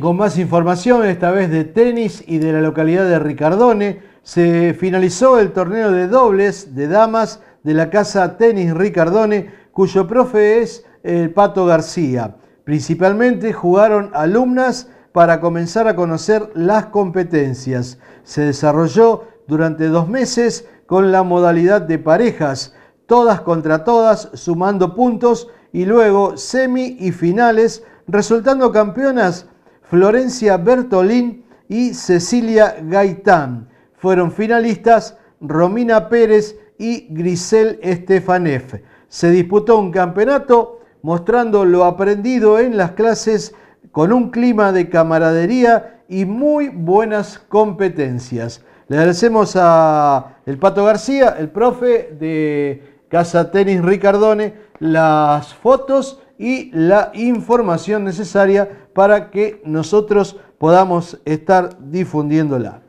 Con más información, esta vez de tenis y de la localidad de Ricardone, se finalizó el torneo de dobles de damas de la Casa Tenis Ricardone, cuyo profe es el Pato García. Principalmente jugaron alumnas para comenzar a conocer las competencias. Se desarrolló durante dos meses con la modalidad de parejas, todas contra todas, sumando puntos y luego semi y finales, resultando campeonas Florencia Bertolín y Cecilia Gaitán. Fueron finalistas Romina Pérez y Grisel Estefanef. Se disputó un campeonato mostrando lo aprendido en las clases con un clima de camaradería y muy buenas competencias. Le agradecemos a el Pato García, el profe de Casa Tenis Ricardone, las fotos y la información necesaria para que nosotros podamos estar difundiéndola.